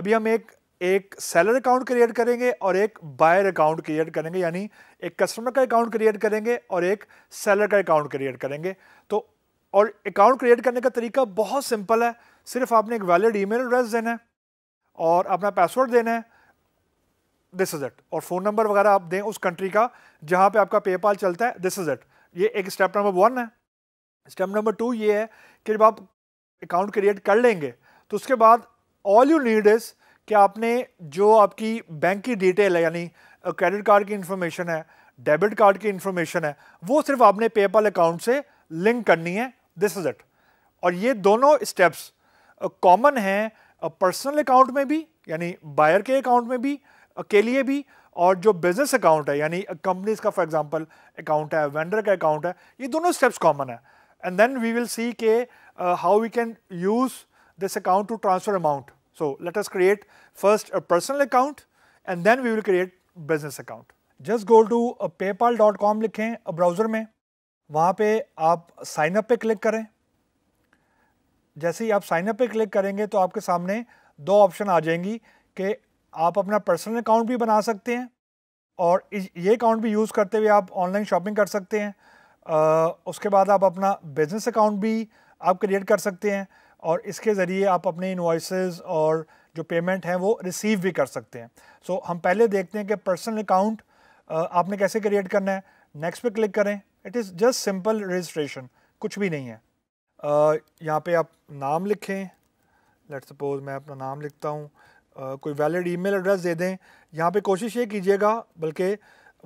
अभी हम एक एक सेलर अकाउंट क्रिएट करेंगे और एक बायर अकाउंट क्रिएट करेंगे यानी एक कस्टमर का अकाउंट क्रिएट करेंगे और एक सेलर का अकाउंट क्रिएट करेंगे तो और अकाउंट क्रिएट करने का तरीका बहुत सिंपल है सिर्फ आपने एक वैलिड ईमेल एड्रेस देना है और अपना पासवर्ड देना है दिस इज़ इट और फ़ोन नंबर वगैरह आप दें उस कंट्री का जहाँ पे आपका पेपाल चलता है दिस इज़ इट ये एक स्टेप नंबर वन है स्टेप नंबर टू ये है कि जब आप अकाउंट क्रिएट कर लेंगे तो उसके बाद ऑल यू नीड इस कि आपने जो आपकी बैंक की डिटेल है यानी क्रेडिट कार्ड की इंफॉर्मेशन है डेबिट कार्ड की इन्फॉर्मेशन है वो सिर्फ आपने पेपल अकाउंट से लिंक करनी है दिस इज़ इट और ये दोनों स्टेप्स कॉमन हैं पर्सनल अकाउंट में भी यानी बायर के अकाउंट में भी के लिए भी और जो बिजनेस अकाउंट है यानी कंपनीज का फॉर एग्जांपल अकाउंट है वेंडर का अकाउंट है ये दोनों स्टेप्स कॉमन है and then we will see के how we can use this account to transfer amount. So let us create first a personal account and then we will create business account. Just go to paypal.com लिखें browser में वहाँ पे आप sign up पे click करें जैसे ही आप साइन अप पे क्लिक करेंगे तो आपके सामने दो ऑप्शन आ जाएंगी कि आप अपना पर्सनल अकाउंट भी बना सकते हैं और ये अकाउंट भी यूज़ करते हुए आप ऑनलाइन शॉपिंग कर सकते हैं आ, उसके बाद आप अपना बिज़नेस अकाउंट भी आप क्रिएट कर सकते हैं और इसके ज़रिए आप अपने इन्वाइसेस और जो पेमेंट हैं वो रिसीव भी कर सकते हैं सो so, हम पहले देखते हैं कि पर्सनल अकाउंट आपने कैसे क्रिएट करना है नेक्स्ट पे क्लिक करें it is just simple registration कुछ भी नहीं है uh, यहाँ पे आप नाम लिखें लेट सपोज मैं अपना नाम लिखता हूँ uh, कोई वैलिड ईमेल एड्रेस दे दें यहाँ पे कोशिश ये कीजिएगा बल्कि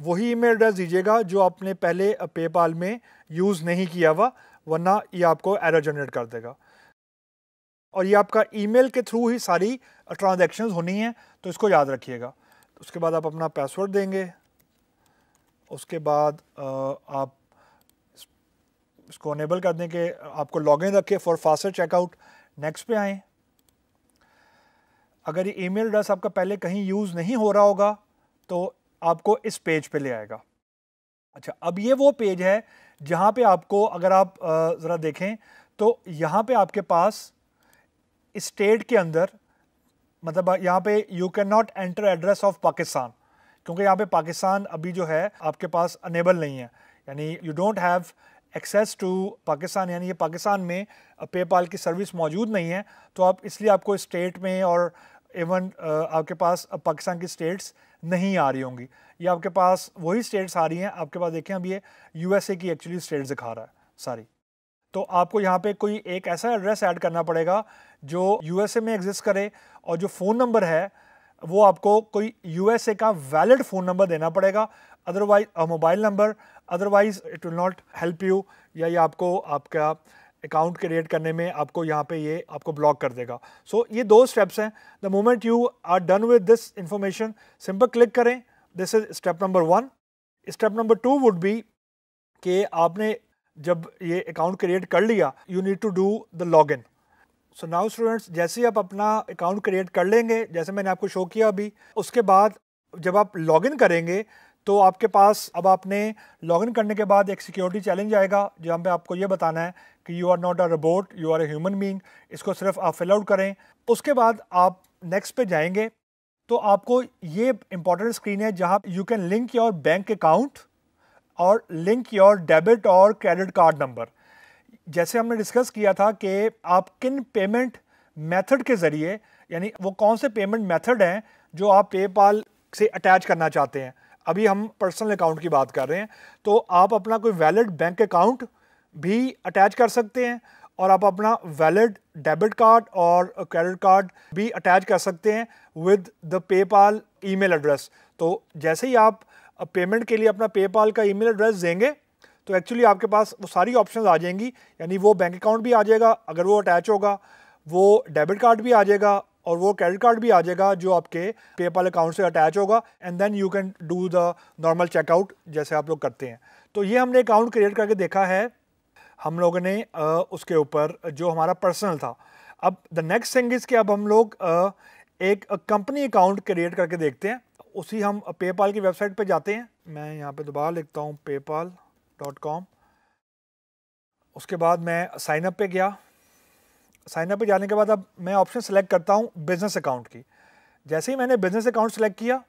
वही ईमेल एड्रेस दीजिएगा जो आपने पहले पेपाल में यूज़ नहीं किया हुआ वरना ये आपको एरर जनरेट कर देगा और ये आपका ईमेल के थ्रू ही सारी ट्रांजेक्शन होनी है तो इसको याद रखिएगा उसके बाद आप अपना पासवर्ड देंगे उसके बाद आप इसको अनेबल कर दें कि आपको लॉगिन रखें फॉर फास्टर चेकआउट नेक्स्ट पे आएँ अगर ये ईमेल एड्रेस आपका पहले कहीं यूज़ नहीं हो रहा होगा तो आपको इस पेज पे ले आएगा अच्छा अब ये वो पेज है जहाँ पे आपको अगर आप ज़रा देखें तो यहाँ पे आपके पास स्टेट के अंदर मतलब यहाँ पे you can not enter address of Pakistan क्योंकि यहाँ पे पाकिस्तान अभी जो है आपके पास अनेबल नहीं है यानी you don't have access to Pakistan यानी ये पाकिस्तान में पेपाल की सर्विस मौजूद नहीं है तो आप इसलिए आपको स्टेट में और इवन uh, आपके पास पाकिस्तान की स्टेट्स नहीं आ रही होंगी ये आपके पास वही स्टेट्स आ रही हैं आपके पास देखें अब ये यूएसए की एक्चुअली स्टेट्स दिखा रहा है सारी तो आपको यहाँ पे कोई एक ऐसा एड्रेस ऐड करना पड़ेगा जो यूएसए में एग्जिस्ट करे और जो फ़ोन नंबर है वो आपको कोई यूएसए का वैलिड फ़ोन नंबर देना पड़ेगा otherwise mobile number otherwise it will not help you या ये आपको आपका अकाउंट क्रिएट करने में आपको यहाँ पे ये आपको ब्लॉक कर देगा सो so, ये दो स्टेप्स हैं the moment you are done with this information simple click करें this is step number one step number two would be कि आपने जब ये अकाउंट क्रिएट कर लिया you need to do the log in so now students जैसे ही आप अपना अकाउंट क्रिएट कर लेंगे जैसे मैंने आपको शो किया अभी उसके बाद जब आप लॉग इन करेंगे तो आपके पास अब आपने लॉग इन करने के बाद एक सिक्योरिटी चैलेंज आएगा जहाँ पे आपको ये बताना है कि you are not a robot you are a human being इसको सिर्फ आप फिल आउट करें उसके बाद आप नेक्स्ट पे जाएंगे तो आपको ये इंपॉर्टेंट स्क्रीन है जहाँ you can link your bank account और लिंक योर डेबिट और क्रेडिट कार्ड नंबर जैसे हमने डिस्कस किया था कि आप किन पेमेंट मेथड के ज़रिए यानी वो कौन से पेमेंट मेथड हैं जो आप पेपाल से अटैच करना चाहते हैं अभी हम पर्सनल अकाउंट की बात कर रहे हैं तो आप अपना कोई वैलिड बैंक अकाउंट भी अटैच कर सकते हैं और आप अपना वैलिड डेबिट कार्ड और क्रेडिट कार्ड भी अटैच कर सकते हैं with the PayPal email address तो जैसे ही आप अब पेमेंट के लिए अपना पेपाल का ईमेल एड्रेस देंगे तो एक्चुअली आपके पास वो सारी ऑप्शंस आ जाएंगी यानी वो बैंक अकाउंट भी आ जाएगा अगर वो अटैच होगा वो डेबिट कार्ड भी आ जाएगा और वो क्रेडिट कार्ड भी आ जाएगा जो आपके पेपाल अकाउंट से अटैच होगा and then you can do the normal checkout जैसे आप लोग करते हैं तो ये हमने अकाउंट क्रिएट करके देखा है हम लोगों ने उसके ऊपर जो हमारा पर्सनल था अब द नेक्स्ट थिंग इज़ कि अब हम लोग एक कंपनी अकाउंट क्रिएट करके देखते हैं उसी हम पेपाल की वेबसाइट पे जाते हैं मैं यहाँ पे दोबारा लिखता हूँ पेपाल डॉट कॉम उसके बाद मैं साइनअप पे गया साइनअप पे जाने के बाद अब मैं ऑप्शन सेलेक्ट करता हूँ बिज़नेस अकाउंट की जैसे ही मैंने बिज़नेस अकाउंट सेलेक्ट किया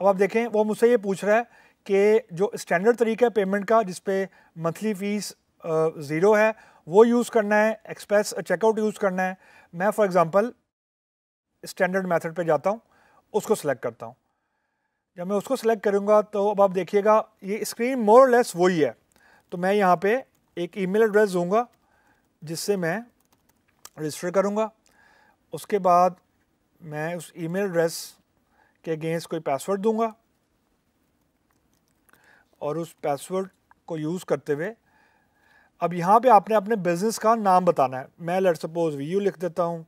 अब आप देखें वो मुझसे ये पूछ रहा है कि जो स्टैंडर्ड तरीका है पेमेंट का जिसपे मंथली फ़ीस ज़ीरो है वो यूज़ करना है एक्सप्रेस चेकआउट यूज़ करना है मैं फॉर एग्ज़ाम्पल स्टैंडर्ड मेथड पे जाता हूँ उसको सेलेक्ट करता हूँ जब मैं उसको सेलेक्ट करूँगा तो अब आप देखिएगा ये स्क्रीन मोर लेस वही है तो मैं यहाँ पे एक ईमेल एड्रेस दूँगा जिससे मैं रजिस्टर करूँगा उसके बाद मैं उस ईमेल एड्रेस के अगेंस्ट कोई पासवर्ड दूँगा और उस पासवर्ड को यूज़ करते हुए अब यहाँ पे आपने अपने बिज़नेस का नाम बताना है मैं लेट सपोज वी लिख देता हूँ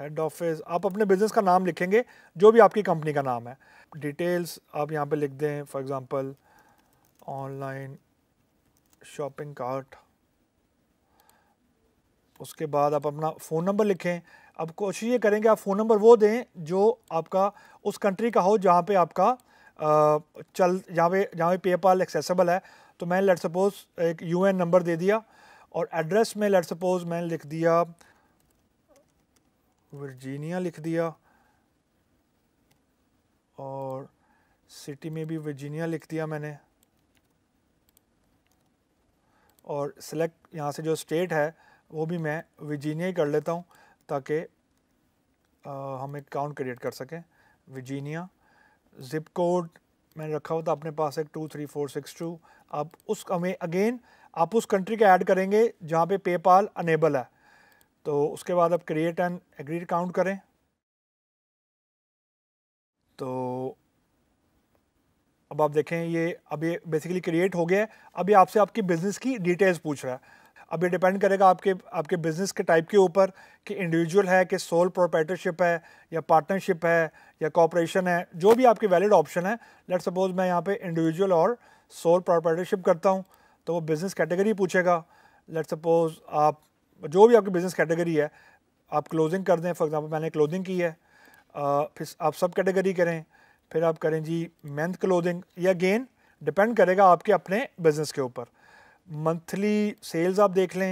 हेड ऑफिस आप अपने बिज़नेस का नाम लिखेंगे जो भी आपकी कंपनी का नाम है डिटेल्स आप यहाँ पे लिख दें for example online shopping cart उसके बाद आप अपना फ़ोन नंबर लिखें अब कोशिश ये करेंगे आप फ़ोन नंबर वो दें जो आपका उस कंट्री का हो जहाँ पे आपका चल जहाँ पे जहाँ पे पेपाल एक्सेसिबल है तो मैंने लेट सपोज़ एक यूएन नंबर दे दिया और एड्रेस में लेट सपोज़ मैंने लिख दिया वर्जीनिया लिख दिया और सिटी में भी वर्जीनिया लिख दिया मैंने और सिलेक्ट यहाँ से जो स्टेट है वो भी मैं वर्जीनिया ही कर लेता हूँ ताकि हम एक काउंट क्रिएट कर सकें वर्जीनिया ज़िप कोड मैंने रखा हुआ था अपने पास एक two three four six two आप उस हमें अगेन आप उस कंट्री का ऐड करेंगे जहाँ पे पेपाल अनेबल है तो उसके बाद आप क्रिएट एंड एग्रीड काउंट करें तो अब आप देखें ये अब ये बेसिकली क्रिएट हो गया है अब ये आपसे आपकी बिज़नेस की डिटेल्स पूछ रहा है अब ये डिपेंड करेगा आपके आपके बिज़नेस के टाइप के ऊपर कि इंडिविजुअल है कि सोल प्रोपेटरशिप है या पार्टनरशिप है या कॉपरेशन है जो भी आपके वैलिड ऑप्शन है लेट सपोज मैं यहाँ पे इंडिविजुअल और सोल प्रोपरेटरशिप करता हूँ तो वो बिज़नेस कैटेगरी पूछेगा लेट सपोज आप जो भी आपकी बिज़नेस कैटेगरी है आप क्लोजिंग कर दें फॉर एग्ज़ाम्पल मैंने क्लोजिंग की है फिर आप सब कैटेगरी करें फिर आप करें जी मेंथ क्लोदिंग या गेन डिपेंड करेगा आपके अपने बिज़नेस के ऊपर मंथली सेल्स आप देख लें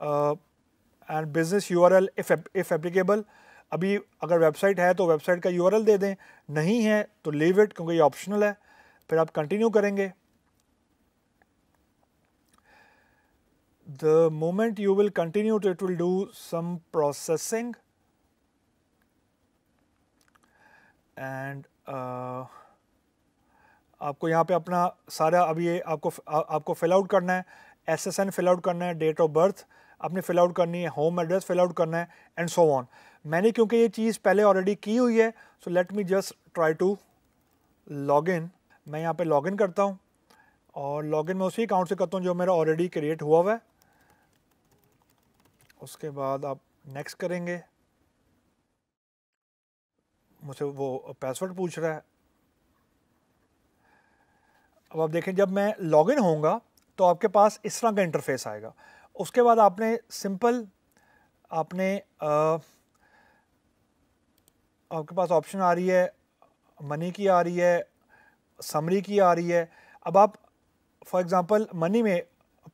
and business U R L if applicable अभी अगर वेबसाइट है तो वेबसाइट का यू दे दें नहीं है तो लीव इट क्योंकि ये ऑप्शनल है फिर आप कंटिन्यू करेंगे the moment you will continue to it will do some processing and uh, आपको यहाँ पे अपना सारा अभी ये आपको आ, आपको फिल आउट करना है S S N fill out करना है डेट ऑफ बर्थ अपनी फिल आउट करनी है होम एड्रेस फिल आउट करना है एंड सो ऑन मैंने क्योंकि ये चीज़ पहले ऑलरेडी की हुई है so let me just try to log in मैं यहाँ पे लॉग इन करता हूँ और लॉग इन मैं उसी अकाउंट से करता हूँ जो मेरा ऑलरेडी क्रिएट हुआ हुआ है उसके बाद आप नेक्स्ट करेंगे मुझसे वो पासवर्ड पूछ रहा है अब आप देखें जब मैं लॉगिन होऊंगा तो आपके पास इस तरह का इंटरफेस आएगा उसके बाद आपने सिंपल आपने आ, आपके पास ऑप्शन आ रही है मनी की आ रही है समरी की आ रही है अब आप फॉर एग्ज़ाम्पल मनी में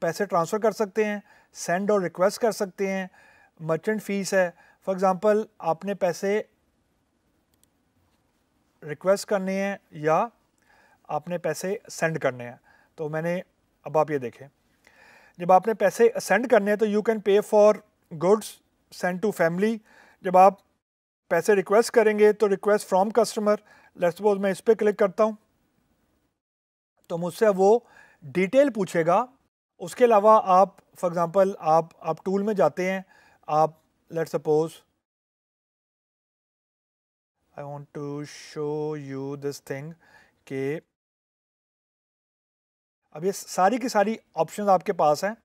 पैसे ट्रांसफ़र कर सकते हैं सेंड और रिक्वेस्ट कर सकते हैं मर्चेंट फ़ीस है फॉर एग्ज़ाम्पल आपने पैसे रिक्वेस्ट करने हैं या आपने पैसे सेंड करने हैं तो मैंने अब आप ये देखें जब आपने पैसे सेंड करने हैं तो you can pay for goods send to family जब आप पैसे रिक्वेस्ट करेंगे तो request from customer let's suppose मैं इस पर क्लिक करता हूँ तो मुझसे वो डिटेल पूछेगा उसके अलावा आप फॉर एग्ज़ाम्पल आप आप टूल में जाते हैं आप let suppose I want to show you this thing के अब ये सारी की सारी ऑप्शन आपके पास हैं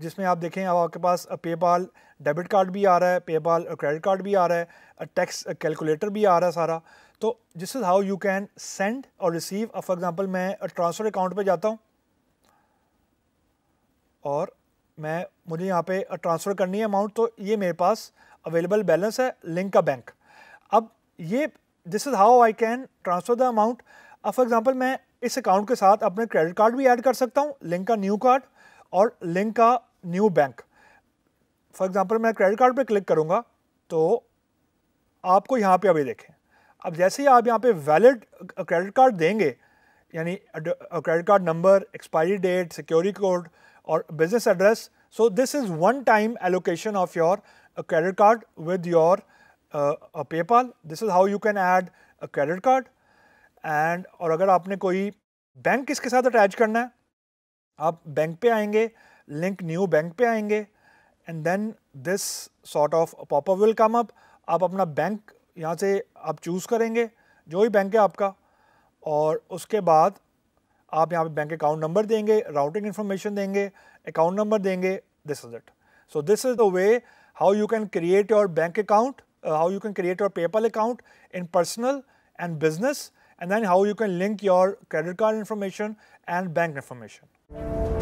जिसमें आप देखें अब आपके पास पेपाल डेबिट कार्ड भी आ रहा है पेपाल क्रेडिट कार्ड भी आ रहा है टैक्स कैलकुलेटर भी आ रहा है सारा तो this is how you can send और रिसीव फॉर एग्ज़ाम्पल मैं ट्रांसफ़र अकाउंट पे जाता हूँ और मैं मुझे यहाँ पे ट्रांसफ़र करनी है अमाउंट तो ये मेरे पास अवेलेबल बैलेंस है लिंक का बैंक अब ये this is how I can transfer the amount अब फॉर एग्ज़ाम्पल मैं इस अकाउंट के साथ अपने क्रेडिट कार्ड भी ऐड कर सकता हूँ लिंक का न्यू कार्ड और लिंक का न्यू बैंक फॉर एग्ज़ाम्पल मैं क्रेडिट कार्ड पर क्लिक करूँगा तो आपको यहाँ पर अभी देखें अब जैसे ही आप यहाँ पर वैलिड क्रेडिट कार्ड देंगे यानी credit card number expiry date security code or business address. So this is one time allocation of your uh, credit card with your uh, uh, PayPal. This is how you can add a credit card. And और अगर आपने कोई bank इसके साथ attach करना है आप bank पे आएंगे लिंक न्यू बैंक पे आएंगे then this sort of pop-up will come up. आप अपना bank यहाँ से आप choose करेंगे जो भी bank है आपका और उसके बाद आप यहाँ पे बैंक अकाउंट नंबर देंगे राउटिंग इन्फॉर्मेशन देंगे अकाउंट नंबर देंगे this is it so this is the way how you can create your bank account how you can create your PayPal account in personal and business and then how you can link your credit card information and bank information.